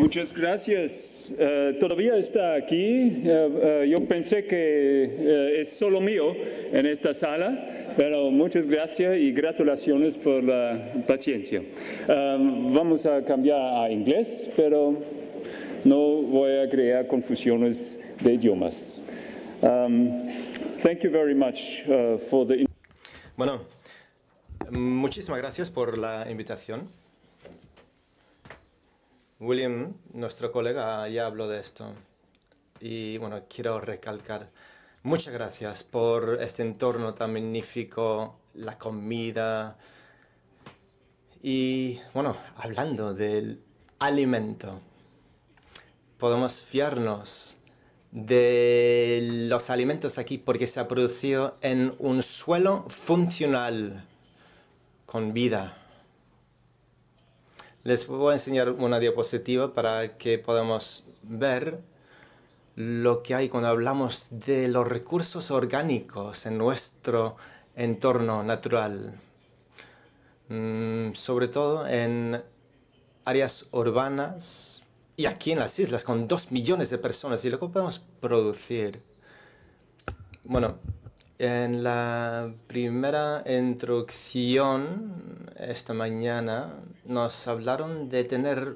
Muchas gracias. Eh, todavía está aquí. Eh, eh, yo pensé que es solo mío en esta sala, pero muchas gracias y gratulaciones por la paciencia. vamos a cambiar a inglés, pero no voy a crear confusiones de idiomas. Um, thank you very much uh, for the. Bueno, muchísimas gracias por la invitación. William, nuestro colega, ya habló de esto. Y bueno, quiero recalcar. Muchas gracias por este entorno tan magnífico, la comida. Y bueno, hablando del alimento, podemos fiarnos de los alimentos aquí porque se ha producido en un suelo funcional, con vida. Les voy a enseñar una diapositiva para que podamos ver lo que hay cuando hablamos de los recursos orgánicos en nuestro entorno natural, mm, sobre todo en áreas urbanas y aquí en las islas con dos millones de personas y lo que podemos producir. Bueno, en la primera introducción esta mañana nos hablaron de tener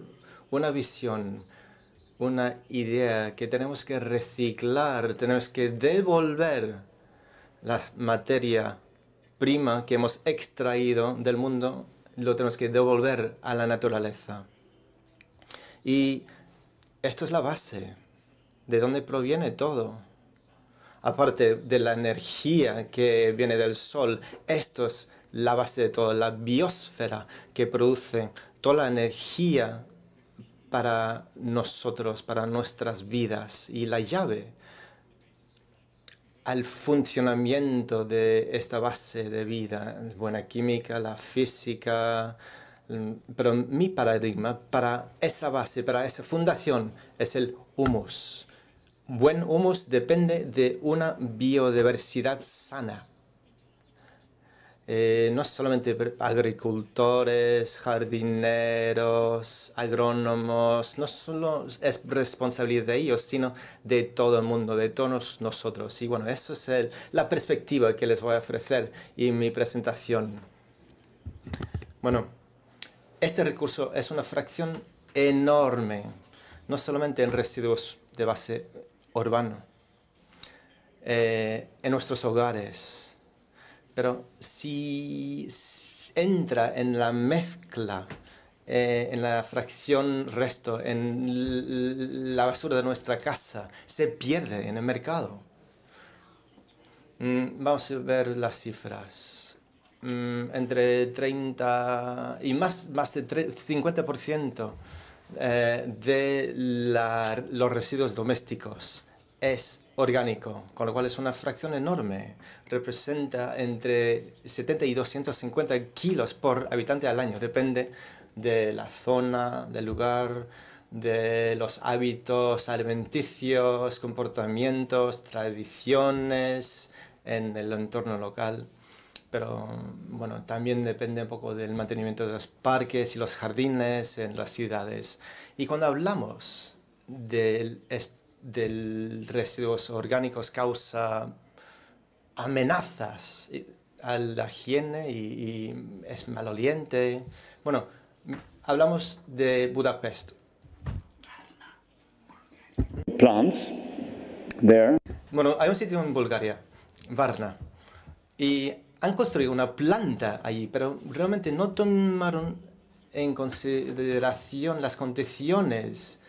una visión, una idea que tenemos que reciclar, tenemos que devolver la materia prima que hemos extraído del mundo, lo tenemos que devolver a la naturaleza. Y esto es la base, de dónde proviene todo aparte de la energía que viene del Sol, esto es la base de todo, la biosfera que produce toda la energía para nosotros, para nuestras vidas y la llave al funcionamiento de esta base de vida, buena química, la física, mm, pero mi paradigma para esa base, para esa fundación es el humus buen humus depende de una biodiversidad sana. Eh, no solamente agricultores, jardineros, agrónomos, no solo es responsabilidad de ellos, sino de todo el mundo, de todos nosotros. Y bueno, eso es la perspectiva que les voy a ofrecer en mi presentación. Bueno, este recurso es una fracción enorme, no solamente en residuos de base urbano, eh, en nuestros hogares. Pero si entra en la mezcla, eh, en la fracción resto, en la basura de nuestra casa, se pierde en el mercado. Mm, vamos a ver las cifras. Mm, entre 30 y más, más de 50% eh, de los residuos domésticos es orgánico, con lo cual es una fracción enorme. Representa entre 70 y 250 kilos por habitante al año, depende de la zona, del lugar, de los hábitos alimenticios, comportamientos, tradiciones en el entorno local pero bueno, también depende un poco del mantenimiento de los parques y los jardines en las ciudades. Y cuando hablamos del, del residuos orgánicos causa amenazas eh, a la higiene y, es maloliente. Bueno, hablamos de Budapest. Plants there. Bueno, hay un sitio en Bulgaria, Varna, y han construido una planta allí, pero realmente no tomaron en consideración las condiciones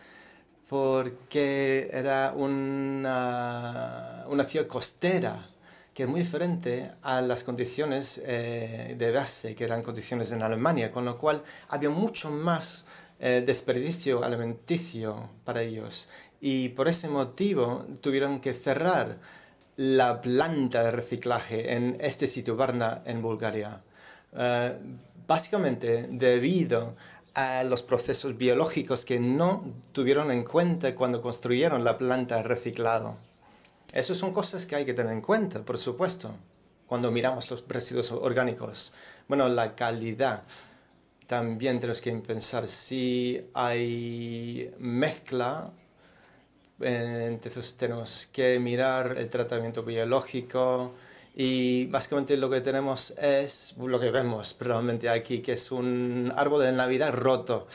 porque era una, una ciudad costera que es muy diferente a las condiciones eh, de base, que eran condiciones en Alemania, con lo cual había mucho más eh, desperdicio alimenticio para ellos. Y por ese motivo tuvieron que cerrar la planta de reciclaje en este sitio, Varna, en Bulgaria. Eh, básicamente debido a los procesos biológicos que no tuvieron en cuenta cuando construyeron la planta de reciclado. Esas son cosas que hay que tener en cuenta, por supuesto, cuando miramos los residuos orgánicos. Bueno, la calidad. También tenemos que pensar si hay mezcla entonces tenemos que mirar el tratamiento biológico y básicamente lo que tenemos es lo que vemos probablemente aquí, que es un árbol de Navidad roto.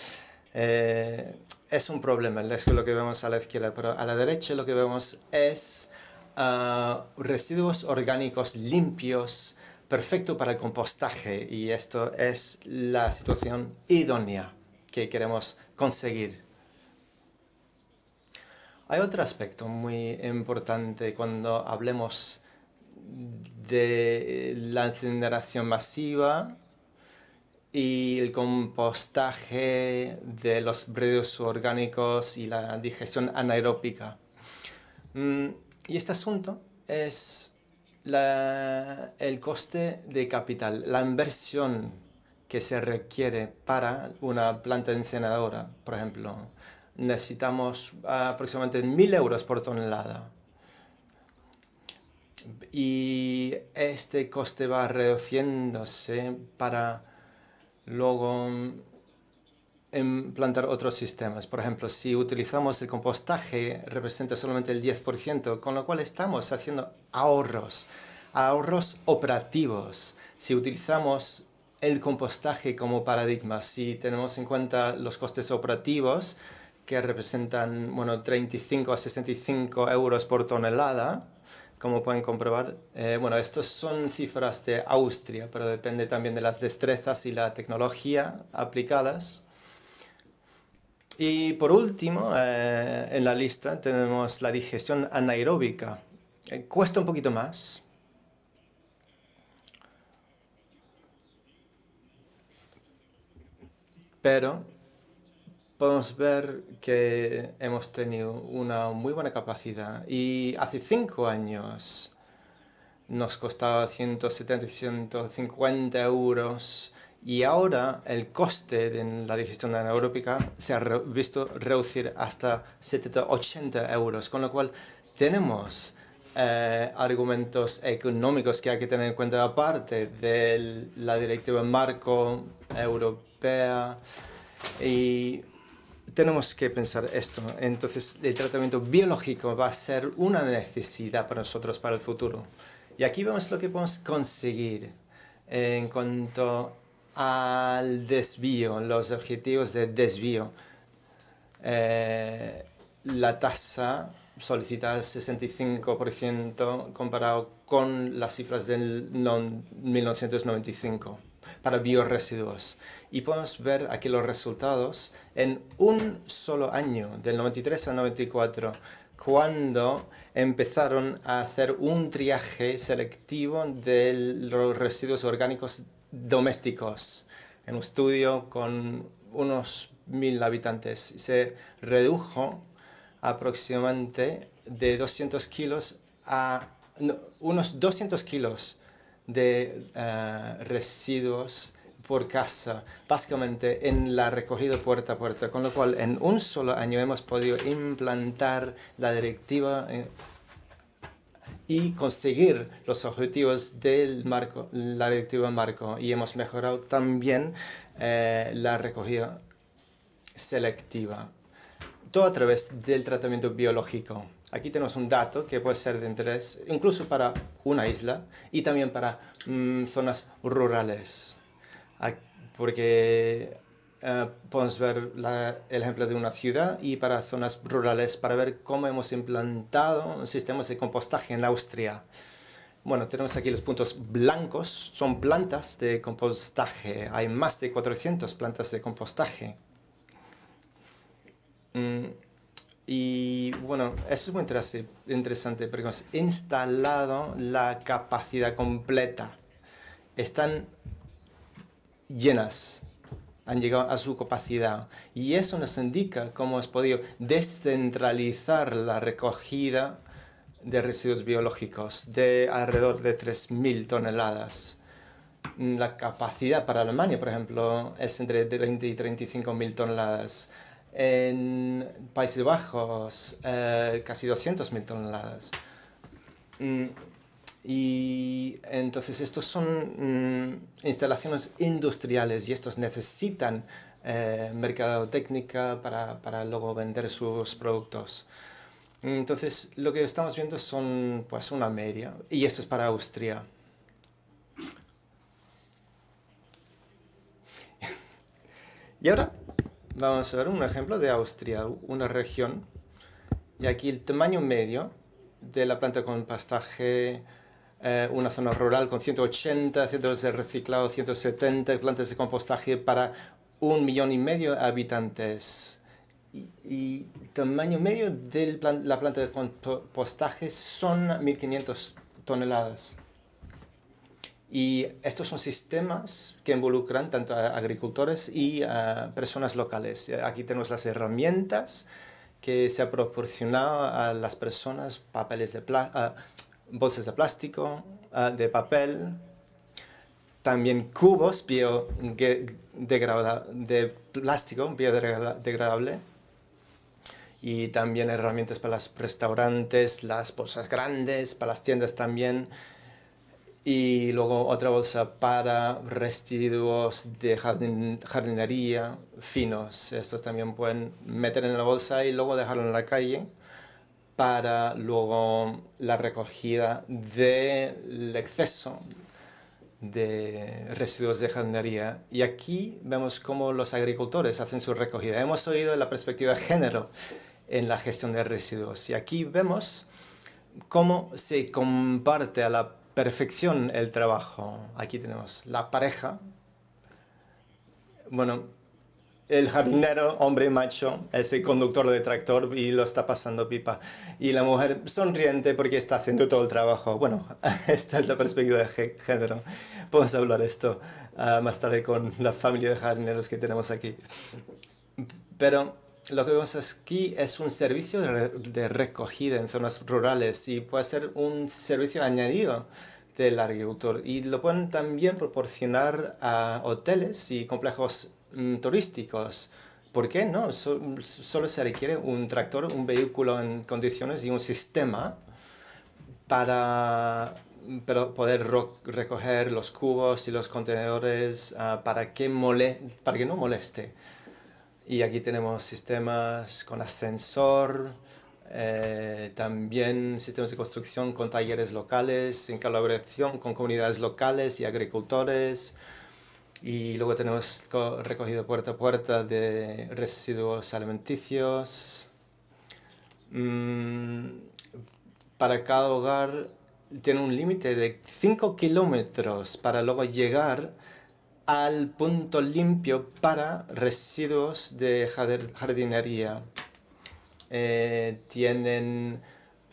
Eh, es un problema, es lo que vemos a la izquierda, pero a la derecha lo que vemos es ah, residuos orgánicos limpios, perfecto para el compostaje y esto es la situación idónea que queremos conseguir. Hay otro aspecto muy importante cuando hablemos de la incineración masiva y el compostaje de los residuos orgánicos y la digestión anaeróbica. Mm, y este asunto es el coste de capital, la inversión que se requiere para una planta incineradora, por ejemplo necesitamos ah, aproximadamente 1.000 euros por tonelada. Y este coste va reduciéndose para luego implantar mm, em, otros sistemas. Por ejemplo, si utilizamos el compostaje, representa solamente el 10%, con lo cual estamos haciendo ahorros, ahorros operativos. Si utilizamos el compostaje como paradigma, si tenemos en cuenta los costes operativos, que representan bueno, 35 a 65 euros por tonelada, como pueden comprobar. Eh, bueno, estas son cifras de Austria, pero depende también de las destrezas y la tecnología aplicadas. Y por último, eh, en la lista tenemos la digestión anaeróbica. Eh, cuesta un poquito más, pero podemos ver que hemos tenido una muy buena capacidad y hace cinco años nos costaba 170, 150 euros y ahora el coste de la digestión anaeróbica se ha visto reducir hasta 70, 80 euros, con lo cual tenemos eh, argumentos económicos que hay que tener en cuenta aparte de la directiva marco europea y tenemos que pensar esto. Entonces, el tratamiento biológico va a ser una necesidad para nosotros para el futuro. Y aquí vemos lo que podemos conseguir en cuanto al desvío, los objetivos de desvío. Eh, la tasa solicita el 65% comparado con las cifras del 1995 para bioresiduos y podemos ver aquí los resultados en un solo año, del 93 al 94, cuando empezaron a hacer un triaje selectivo de los residuos orgánicos domésticos en un estudio con unos mil habitantes. Se redujo aproximadamente de 200 kilos a unos 200 kilos de eh, residuos por casa, básicamente en la recogida puerta a puerta, con lo cual en un solo año hemos podido implantar la directiva eh, y conseguir los objetivos del marco, la directiva marco y hemos mejorado también eh, la recogida selectiva, todo a través del tratamiento biológico. Aquí tenemos un dato que puede ser de interés incluso para una isla y también para mm, zonas rurales porque eh, podemos ver el ejemplo de una ciudad y para zonas rurales para ver cómo hemos implantado sistemas de compostaje en Austria. Bueno, tenemos aquí los puntos blancos, son plantas de compostaje. Hay más de 400 plantas de compostaje. Mm, y bueno, eso es muy interesante porque hemos instalado la capacidad completa. Están llenas, han llegado a su capacidad. Y eso nos indica cómo has podido descentralizar la recogida de residuos biológicos de alrededor de 3.000 toneladas. Mm, la capacidad para Alemania, por ejemplo, es entre 20 y 35.000 toneladas. En Países Bajos, eh, casi 200.000 toneladas. Mm, y entonces estos son mm, instalaciones industriales y estos necesitan eh, mercadotecnica para, para, luego vender sus productos. Entonces lo que estamos viendo son pues una media y esto es para Austria. y ahora vamos a ver un ejemplo de Austria, una región. Y aquí el tamaño medio de la planta con pastaje eh, una zona rural con 180 centros de reciclado, 170 plantas de compostaje para un millón y medio de habitantes. Y, el tamaño medio de la planta de compostaje son 1.500 toneladas. Y estos son sistemas que involucran tanto a agricultores y a personas locales. Eh, aquí tenemos las herramientas que se ha proporcionado a las personas, papeles de pla bolsas de plástico, ah, de papel, también cubos de plástico biodegradable y también herramientas para los restaurantes, las bolsas grandes, para las tiendas también y luego otra bolsa para residuos de jardinería finos. Estos también pueden meter en la bolsa y luego dejarlo en la calle para luego la recogida del exceso de residuos de jardinería. Y aquí vemos cómo los agricultores hacen su recogida. Hemos oído la perspectiva de género en la gestión de residuos. Y aquí vemos cómo se comparte a la perfección el trabajo. Aquí tenemos la pareja. Bueno, el jardinero, hombre macho, es conductor de tractor y lo está pasando pipa. Y la mujer sonriente porque está haciendo todo el trabajo. Bueno, esta es la perspectiva de género. Podemos hablar esto ah, más tarde con la familia de jardineros que tenemos aquí. Pero lo que vemos aquí es un servicio de recogida en zonas rurales y puede ser un servicio añadido del agricultor y lo pueden también proporcionar a hoteles y complejos Mm, turísticos. ¿Por qué no? solo se requiere un tractor, un vehículo en condiciones y un sistema para, poder recoger los cubos y los contenedores ah, para, que mole para que no moleste. Y aquí tenemos sistemas con ascensor, eh, también sistemas de construcción con talleres locales, en colaboración con comunidades locales y agricultores. Y luego tenemos recogido puerta a puerta de residuos alimenticios. Mm, para cada hogar tiene un límite de 5 kilómetros para luego llegar al punto limpio para residuos de jardinería. Eh, tienen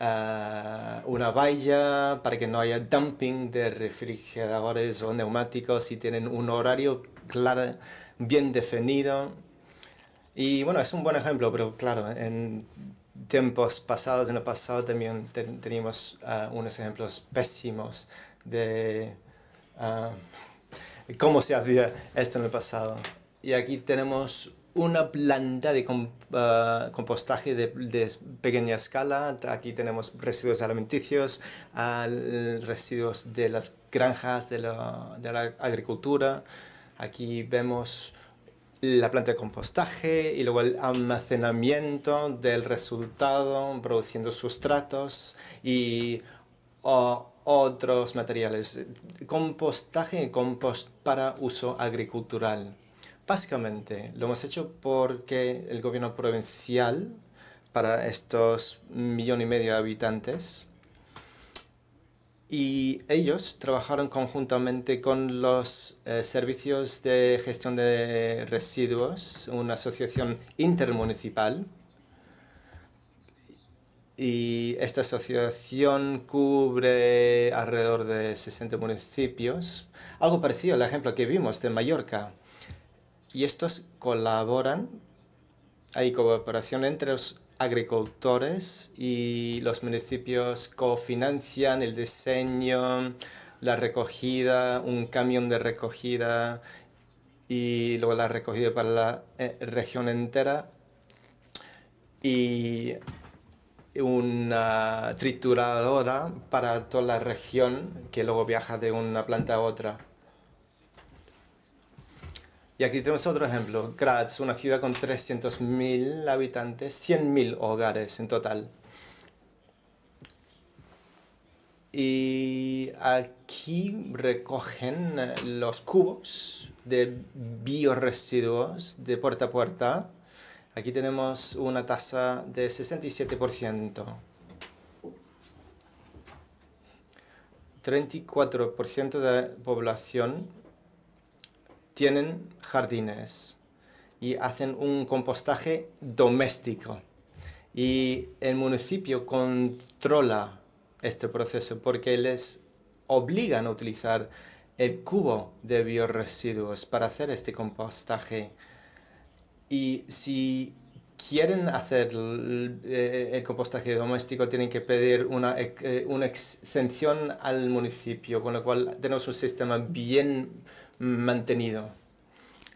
eh, una valla para que no haya dumping de refrigeradores o neumáticos y tienen un horario claro, bien definido. Y bueno, es un buen ejemplo, pero claro, en tiempos pasados, en el pasado también tenemos teníamos eh, unos ejemplos pésimos de eh, cómo se hacía esto en el pasado. Y aquí tenemos una planta de ah, compostaje de, pequeña escala. Aquí tenemos residuos alimenticios, residuos de las granjas, de la, agricultura. Aquí vemos la planta de compostaje y luego el almacenamiento del resultado, produciendo sustratos y otros materiales. Compostaje y compost para uso agricultural. Básicamente, lo hemos hecho porque el gobierno provincial, para estos millón y medio de habitantes, y ellos trabajaron conjuntamente con los eh, servicios de gestión de residuos, una asociación intermunicipal. Y esta asociación cubre alrededor de 60 municipios, algo parecido al ejemplo que vimos de Mallorca y estos colaboran, hay cooperación entre los agricultores y los municipios cofinancian el diseño, la recogida, un camión de recogida y luego la recogida para la eh, región entera y una trituradora para toda la región que luego viaja de una planta a otra. Y aquí tenemos otro ejemplo, Graz, una ciudad con 300.000 habitantes, 100.000 hogares en total. Y aquí recogen los cubos de bioresiduos de puerta a puerta. Aquí tenemos una tasa de 67%. 34% de población tienen jardines y hacen un compostaje doméstico. Y el municipio controla este proceso porque les obligan a utilizar el cubo de bioresiduos para hacer este compostaje. Y si quieren hacer eh, el, compostaje doméstico tienen que pedir una, eh, una exención al municipio, con lo cual tenemos un sistema bien mantenido.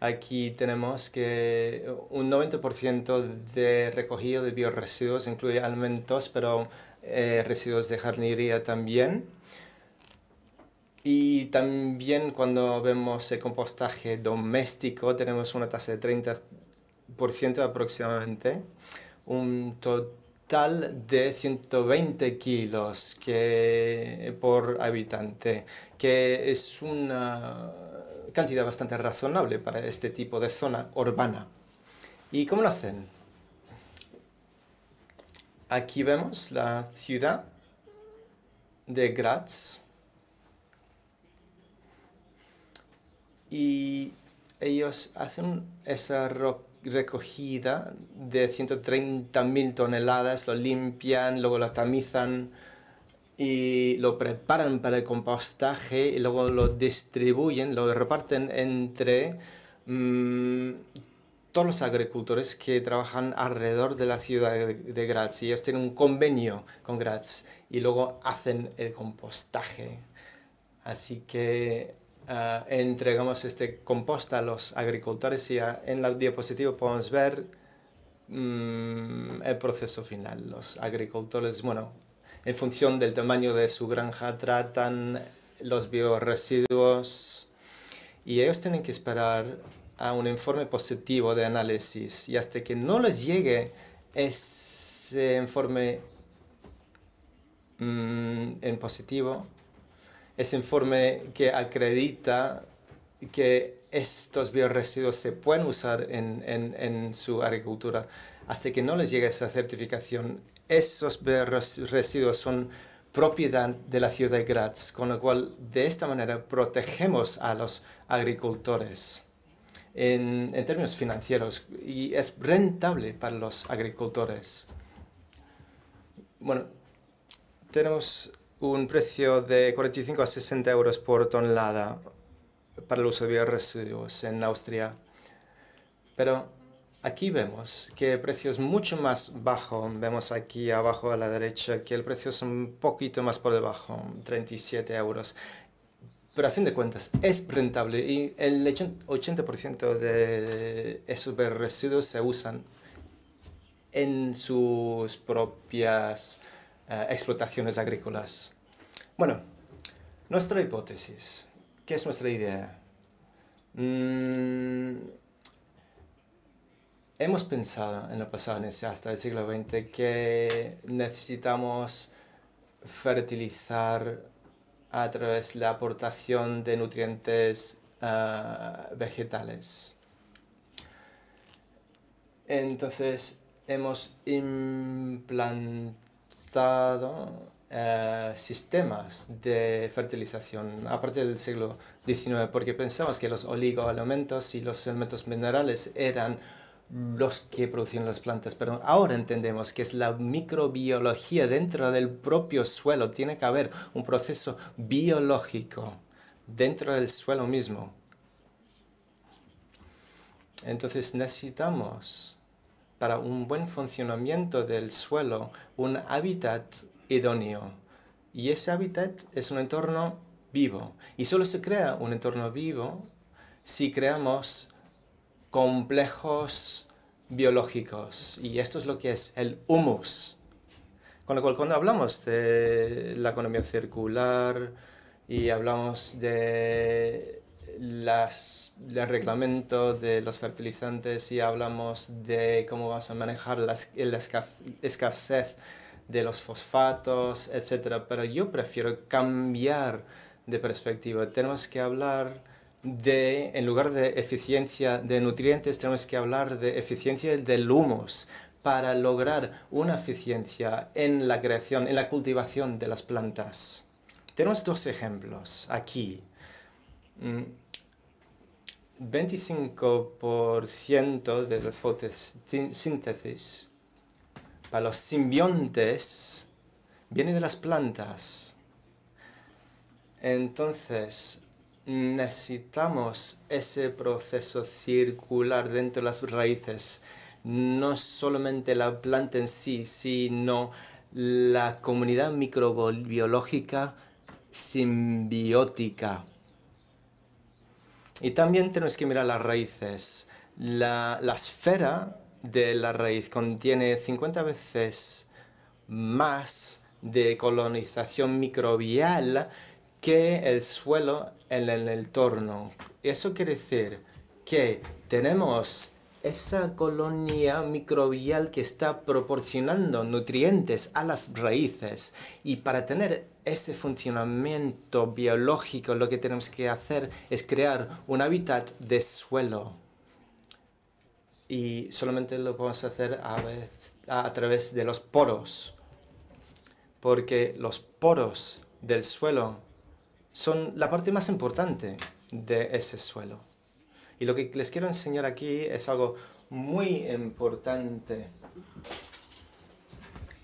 Aquí tenemos que un 90% de recogido de bioresiduos incluye alimentos, pero eh, residuos de jardinería también. Y también cuando vemos el compostaje doméstico tenemos una tasa de 30% aproximadamente, un total de 120 kilos que, por habitante, que es una cantidad bastante razonable para este tipo de zona urbana. ¿Y cómo lo hacen? Aquí vemos la ciudad de Graz. Y ellos hacen esa recogida de 130.000 toneladas, lo limpian, luego lo tamizan, y lo preparan para el compostaje y luego lo distribuyen, lo reparten entre mm, todos los agricultores que trabajan alrededor de la ciudad de Graz. ellos tienen un convenio con Graz y luego hacen el compostaje. Así que eh, entregamos este compost a los agricultores y en la diapositiva podemos ver mm, el proceso final. Los agricultores, bueno, en función del tamaño de su granja, tratan los bioresiduos y ellos tienen que esperar a un informe positivo de análisis y hasta que no les llegue ese informe mm, en positivo, ese informe que acredita que estos bioresiduos se pueden usar en, en su agricultura, hasta que no les llegue esa certificación esos residuos son propiedad de la ciudad de Graz, con lo cual de esta manera protegemos a los agricultores en, términos financieros y es rentable para los agricultores. Bueno, tenemos un precio de 45 a 60 euros por tonelada para el uso de residuos en Austria, pero Aquí vemos que el precio es mucho más bajo, vemos aquí abajo a la derecha que el precio es un poquito más por debajo, 37 euros. Pero a fin de cuentas es rentable y el 80% de esos residuos se usan en sus propias eh, explotaciones agrícolas. Bueno, nuestra hipótesis, ¿qué es nuestra idea? Mm, hemos pensado en el pasado, hasta el siglo XX, que necesitamos fertilizar a través de la aportación de nutrientes ah, vegetales. Entonces hemos implantado eh, sistemas de fertilización a partir del siglo XIX porque pensamos que los oligoelementos y los elementos minerales eran los que producen las plantas, pero ahora entendemos que es la microbiología dentro del propio suelo. Tiene que haber un proceso biológico dentro del suelo mismo. Entonces necesitamos para un buen funcionamiento del suelo un hábitat idóneo. Y ese hábitat es un entorno vivo. Y solo se crea un entorno vivo si creamos complejos biológicos y esto es lo que es el humus. Con lo cual, cuando hablamos de la economía circular y hablamos de las, reglamentos de los fertilizantes y hablamos de cómo vas a manejar la, escasez de los fosfatos, etc. Pero yo prefiero cambiar de perspectiva. Tenemos que hablar de, en lugar de eficiencia de nutrientes, tenemos que hablar de eficiencia del humus para lograr una eficiencia en la creación, en la cultivación de las plantas. Tenemos dos ejemplos aquí. 25% mm, de la fotosíntesis para los simbiontes viene de las plantas. Entonces, necesitamos ese proceso circular dentro de las raíces, no solamente la planta en sí, sino la comunidad microbiológica simbiótica. Y también tenemos que mirar las raíces. La, esfera de la raíz contiene 50 veces más de colonización microbial que el suelo en el entorno. Eso quiere decir que tenemos esa colonia microbial que está proporcionando nutrientes a las raíces y para tener ese funcionamiento biológico lo que tenemos que hacer es crear un hábitat de suelo y solamente lo podemos hacer a, hacer a través de los poros porque los poros del suelo son la parte más importante de ese suelo. Y lo que les quiero enseñar aquí es algo muy importante.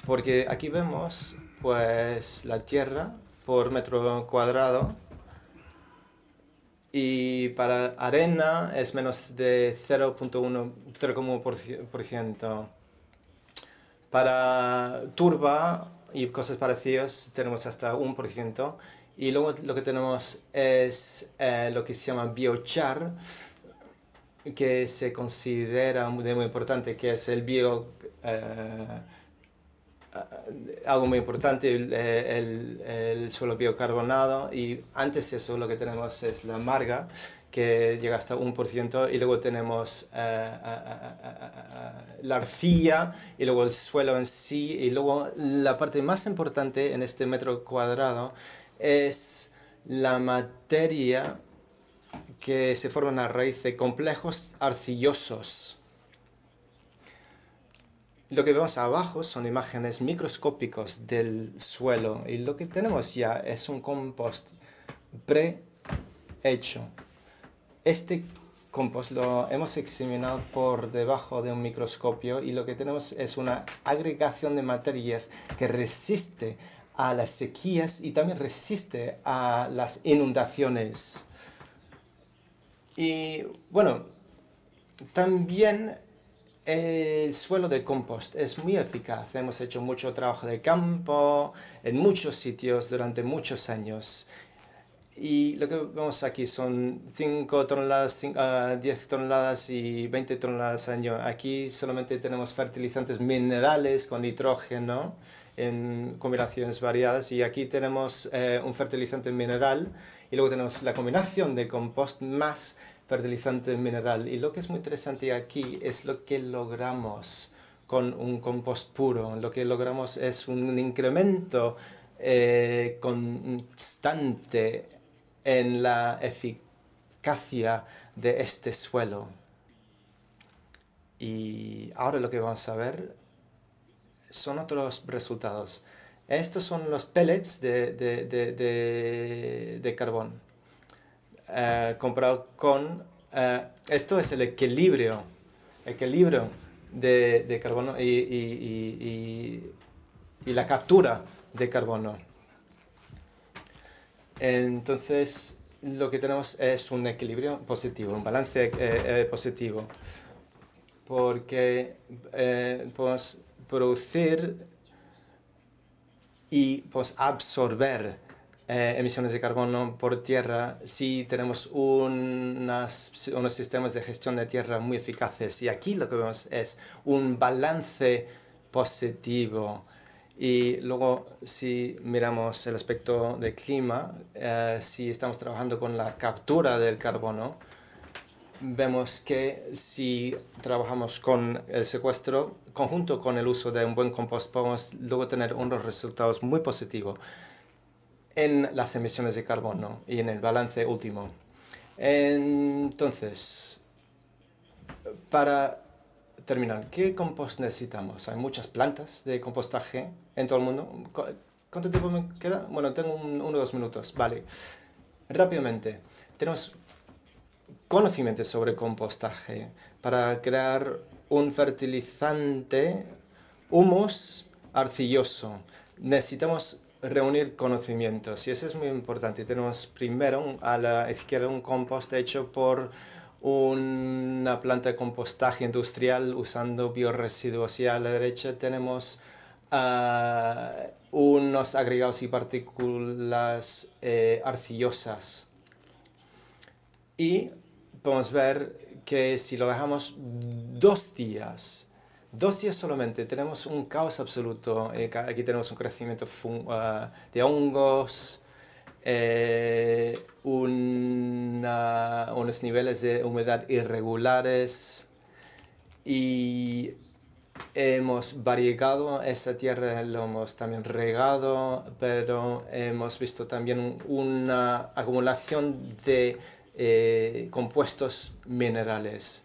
Porque aquí vemos pues la tierra por metro cuadrado y para arena es menos de 0,1%. Para turba y cosas parecidas tenemos hasta 1%. Y luego lo que tenemos es eh, lo que se llama biochar, que se considera muy, muy importante, que es el bio... Eh, algo muy importante, el, el, suelo biocarbonado y antes eso lo que tenemos es la marga que llega hasta ciento. y luego tenemos eh, la arcilla y luego el suelo en sí y luego la parte más importante en este metro cuadrado es la materia que se forma a raíz de complejos arcillosos. Lo que vemos abajo son imágenes microscópicas del suelo y lo que tenemos ya es un compost prehecho. Este compost lo hemos examinado por debajo de un microscopio y lo que tenemos es una agregación de materias que resiste a las sequías y también resiste a las inundaciones. Y bueno, también eh, el suelo de compost es muy eficaz. Hemos hecho mucho trabajo de campo en muchos sitios durante muchos años. Y lo que vemos aquí son 5 toneladas, 10 ah, toneladas y 20 toneladas al año. Aquí solamente tenemos fertilizantes minerales con nitrógeno en combinaciones variadas y aquí tenemos eh, un fertilizante mineral y luego tenemos la combinación de compost más fertilizante mineral y lo que es muy interesante aquí es lo que logramos con un compost puro. Lo que logramos es un incremento eh, constante en la eficacia de este suelo. Y ahora lo que vamos a ver son otros resultados. Estos son los pellets de, carbón. Eh, comparado con... Eh, esto es el equilibrio, equilibrio de, carbono y, la captura de carbono. Entonces, lo que tenemos es un equilibrio positivo, un balance eh, positivo. Porque pues, producir y pues, absorber eh, emisiones de carbono por tierra si tenemos unos sistemas de gestión de tierra muy eficaces. Y aquí lo que vemos es un balance positivo. Y luego, si miramos el aspecto de clima, eh, si estamos trabajando con la captura del carbono, vemos que si trabajamos con el secuestro, conjunto con el uso de un buen compost, podemos luego tener unos resultados muy positivos en las emisiones de carbono y en el balance último. Entonces, para terminar, ¿qué compost necesitamos? Hay muchas plantas de compostaje en todo el mundo. ¿Cuánto tiempo me queda? Bueno, tengo uno o dos minutos. Vale. Rápidamente, tenemos conocimientos sobre compostaje para crear un fertilizante humus arcilloso. Necesitamos reunir conocimientos y eso es muy importante. Tenemos primero a la izquierda un compost hecho por una planta de compostaje industrial usando bioresiduos y a la derecha tenemos ah, unos agregados y partículas eh, arcillosas. Y podemos ver que si lo dejamos dos días, dos días solamente, tenemos un caos absoluto. Eh, aquí tenemos un crecimiento ah, de hongos, eh, unos niveles de humedad irregulares y hemos variegado esa tierra, lo hemos también regado, pero hemos visto también una acumulación de eh, compuestos minerales.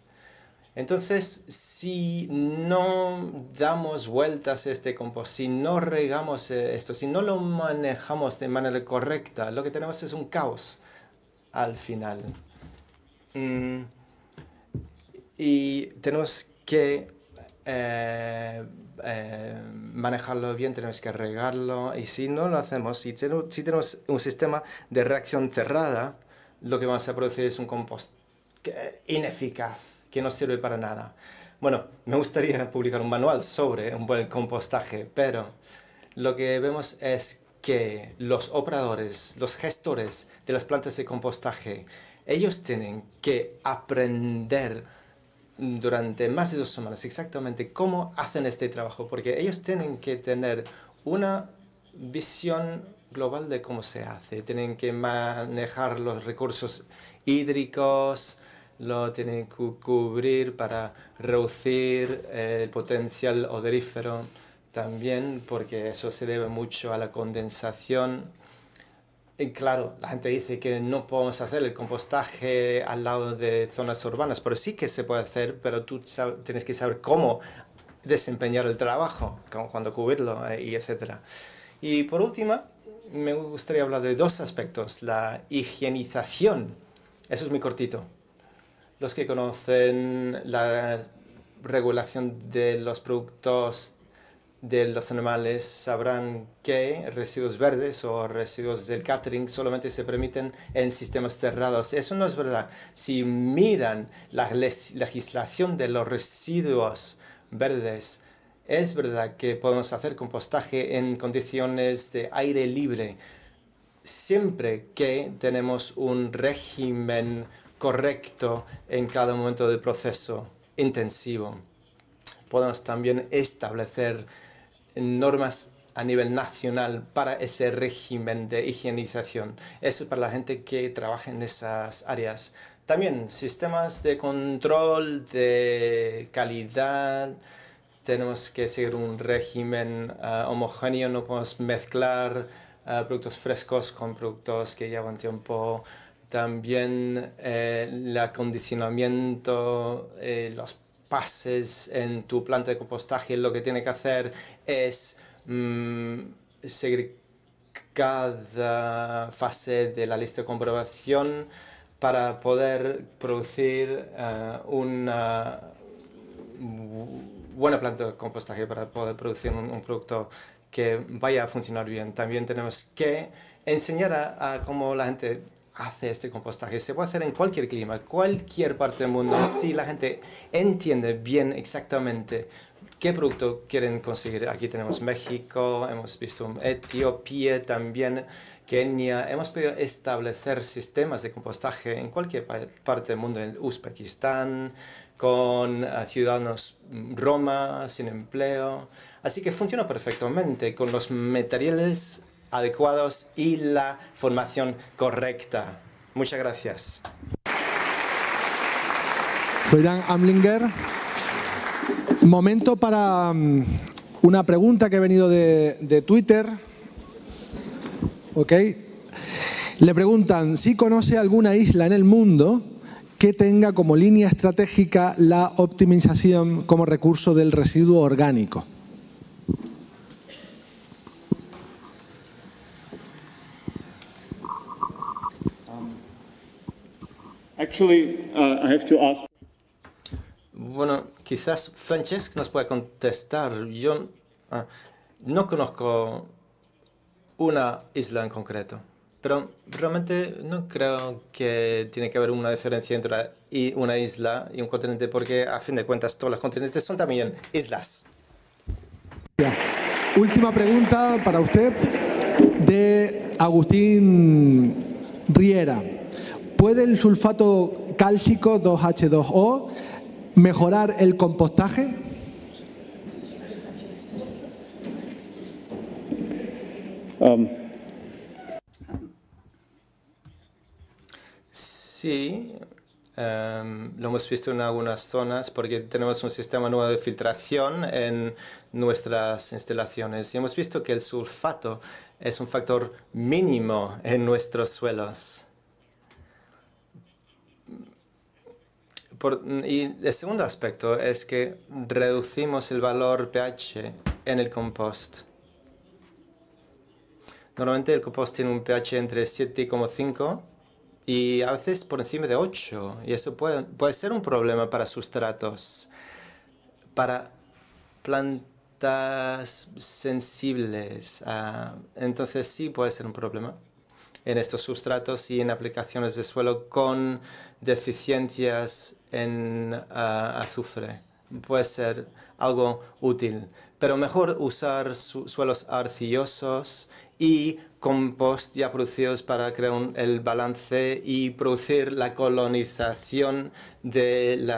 Entonces, si no damos vueltas a este compost, si no regamos eh, esto, si no lo manejamos de manera correcta, lo que tenemos es un caos al final. Mm, y tenemos que eh, manejarlo bien, tenemos que regarlo. Y si no lo hacemos, si tenemos un sistema de reacción cerrada, lo que vamos a producir es un compost ineficaz, que no sirve para nada. Bueno, me gustaría publicar un manual sobre un buen compostaje, pero lo que vemos es que los operadores, los gestores de las plantas de compostaje, ellos tienen que aprender durante más de dos semanas exactamente cómo hacen este trabajo, porque ellos tienen que tener una visión global de cómo se hace. Tienen que manejar los recursos hídricos, lo tienen que cubrir para reducir el potencial odorífero también, porque eso se debe mucho a la condensación. Y claro, la gente dice que no podemos hacer el compostaje al lado de zonas urbanas, pero sí que se puede hacer, pero tú tienes que saber cómo desempeñar el trabajo, cuando cubrirlo, eh, y etc. Y por último, me gustaría hablar de dos aspectos. La higienización, eso es muy cortito. Los que conocen la regulación de los productos de los animales sabrán que residuos verdes o residuos del catering solamente se permiten en sistemas cerrados. Eso no es verdad. Si miran la legislación de los residuos verdes, es verdad que podemos hacer compostaje en condiciones de aire libre, siempre que tenemos un régimen correcto en cada momento del proceso intensivo. Podemos también establecer normas a nivel nacional para ese régimen de higienización. Eso es para la gente que trabaja en esas áreas. También sistemas de control de calidad, tenemos que seguir un régimen ah, homogéneo, no podemos mezclar ah, productos frescos con productos que llevan tiempo. También eh, el acondicionamiento, eh, los pases en tu planta de compostaje, lo que tiene que hacer es mm, seguir cada fase de la lista de comprobación para poder producir ah, una buena planta de compostaje para poder producir un, producto que vaya a funcionar bien. También tenemos que enseñar a, a, cómo la gente hace este compostaje. Se puede hacer en cualquier clima, cualquier parte del mundo, si la gente entiende bien exactamente qué producto quieren conseguir. Aquí tenemos México, hemos visto Etiopía también, Kenia. Hemos podido establecer sistemas de compostaje en cualquier parte del mundo, en Uzbekistán, con ciudadanos mm, roma sin empleo. Así que funciona perfectamente con los materiales adecuados y la formación correcta. Muchas gracias. Dan Amlinger. Momento para mm, una pregunta que ha venido de, de Twitter. Okay. Le preguntan si conoce alguna isla en el mundo que tenga como línea estratégica la optimización como recurso del residuo orgánico. Um, uh, bueno, quizás Francesc nos pueda contestar. Yo ah, no conozco una isla en concreto. Pero realmente no creo que tiene que haber una diferencia entre una isla y un continente, porque a fin de cuentas todos los continentes son también islas. Última pregunta para usted de Agustín Riera. ¿Puede el sulfato cálcico 2H2O mejorar el compostaje? Um, Y em, lo hemos visto en algunas zonas porque tenemos un sistema nuevo de filtración en nuestras instalaciones y hemos visto que el sulfato es un factor mínimo en nuestros suelos. y el segundo aspecto es que reducimos el valor pH en el compost. Normalmente el compost tiene un pH entre 7,5 y a veces por encima de 8. Y eso puede, ser un problema para sustratos, para plantas sensibles. Ah, entonces sí puede ser un problema en estos sustratos y en aplicaciones de suelo con deficiencias en ah, azufre. Puede ser algo útil pero mejor usar suelos arcillosos y compost ya producidos para crear el balance y producir la colonización de la